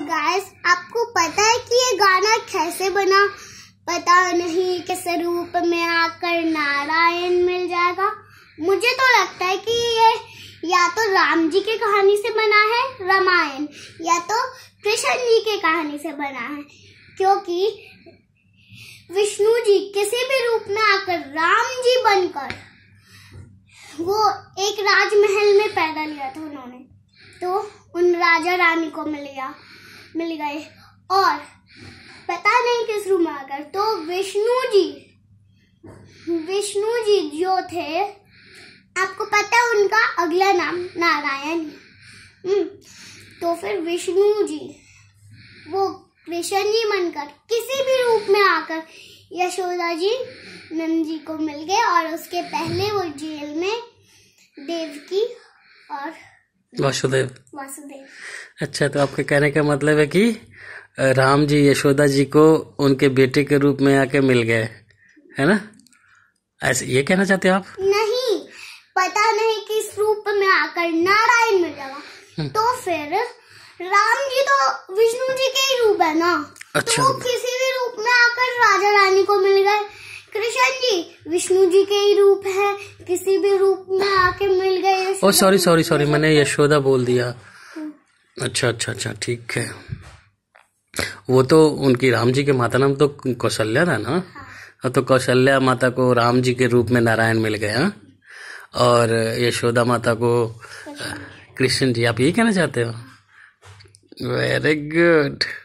Guys आपको पता है कि ये गाना कैसे बना पता नहीं किस रूप में आकर नारायण मिल जाएगा मुझे तो लगता है कि ये या तो राम जी की कहानी से बना है रामायण या तो कृष्ण जी की कहानी से बना है क्योंकि विष्णु जी किसी भी रूप में आकर राम जी बनकर वो एक राजमहल में पैदा लिया था उन्होंने तो उन राजा रानी को मिल गया मिल गए और पता नहीं किस रूम में आकर तो विष्णु जी विष्णु जी जो थे आपको पता है उनका अगला नाम नारायण हम्म, तो फिर विष्णु जी वो कृष्ण जी बनकर किसी भी रूप में आकर यशोदा जी नंद जी को मिल गए और उसके पहले वो जेल में देव की और वासुदेव वासुदेव अच्छा तो आपके कहने का मतलब है कि राम जी यशोदा जी को उनके बेटे के रूप में आके मिल गए है ना ऐसे ये कहना चाहते हो आप नहीं पता नहीं किस रूप में आकर नारायण मिल जाएगा हम्म। तो फिर राम जी तो विष्णु जी के ही रूप है ना अच्छा तो किसी भी रूप में आकर राजा रानी को मिल गए कृष्ण जी विष्णु जी के ही रूप है किसी भी रूप में आके मिल ओ सॉरी सॉरी सॉरी मैंने यशोदा बोल दिया अच्छा अच्छा अच्छा ठीक है वो तो उनकी राम जी के माता नाम तो कौशल्या था ना हाँ। तो कौशल्या माता को राम जी के रूप में नारायण मिल गया और यशोदा माता को कृष्ण जी आप ये कहना चाहते हो वेरी गुड